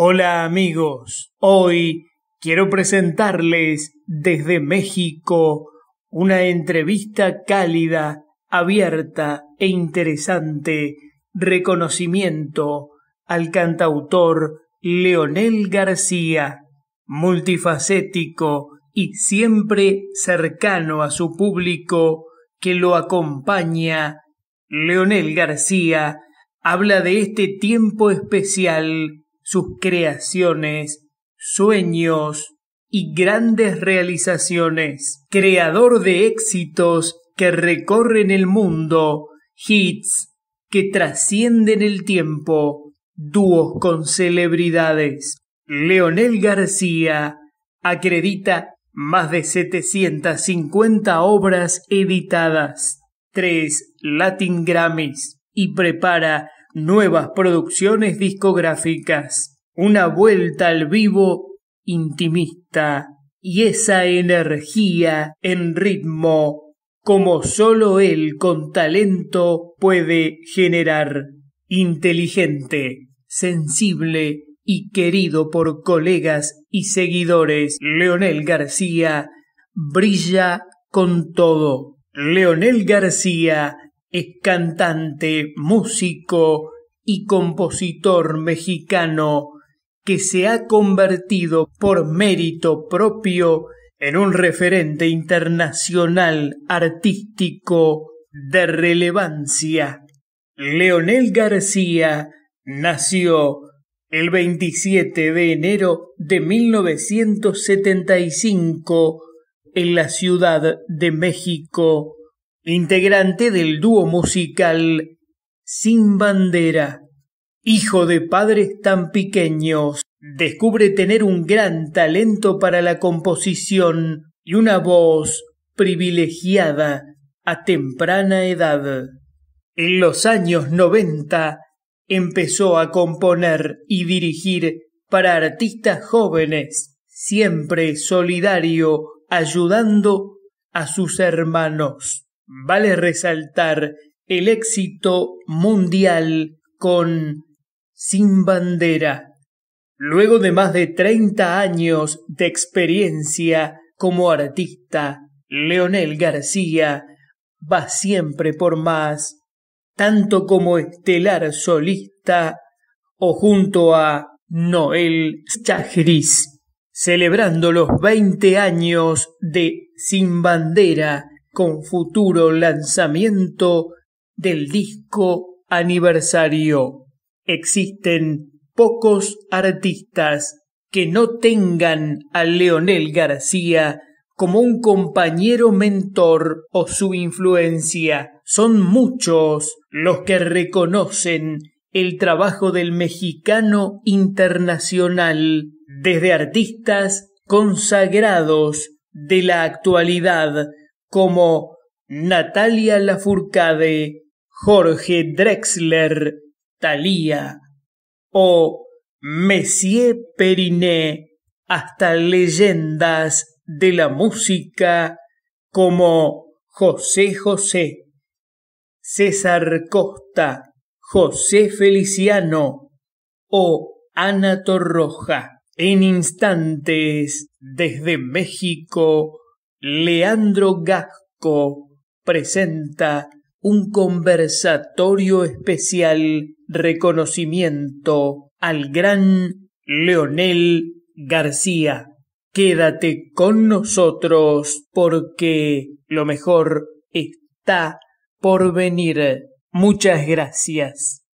Hola amigos, hoy quiero presentarles desde México una entrevista cálida, abierta e interesante, reconocimiento al cantautor Leonel García, multifacético y siempre cercano a su público que lo acompaña. Leonel García habla de este tiempo especial sus creaciones, sueños y grandes realizaciones, creador de éxitos que recorren el mundo, hits que trascienden el tiempo, dúos con celebridades. Leonel García acredita más de 750 obras editadas, Tres Latin Grammys y prepara nuevas producciones discográficas, una vuelta al vivo intimista y esa energía en ritmo como sólo él con talento puede generar. Inteligente, sensible y querido por colegas y seguidores, Leonel García brilla con todo. Leonel García es cantante, músico y compositor mexicano que se ha convertido por mérito propio en un referente internacional artístico de relevancia. Leonel García nació el 27 de enero de 1975 en la Ciudad de México integrante del dúo musical Sin Bandera. Hijo de padres tan pequeños, descubre tener un gran talento para la composición y una voz privilegiada a temprana edad. En los años noventa empezó a componer y dirigir para artistas jóvenes, siempre solidario, ayudando a sus hermanos vale resaltar el éxito mundial con Sin Bandera. Luego de más de treinta años de experiencia como artista, Leonel García va siempre por más, tanto como estelar solista o junto a Noel Chagris, celebrando los veinte años de Sin Bandera con futuro lanzamiento del disco aniversario. Existen pocos artistas que no tengan a Leonel García como un compañero mentor o su influencia. Son muchos los que reconocen el trabajo del mexicano internacional, desde artistas consagrados de la actualidad como Natalia Lafourcade, Jorge Drexler, Thalía o Messier Periné, hasta leyendas de la música como José José, César Costa, José Feliciano o Ana Torroja. En instantes, desde México, Leandro Gasco presenta un conversatorio especial reconocimiento al gran Leonel García. Quédate con nosotros porque lo mejor está por venir. Muchas gracias.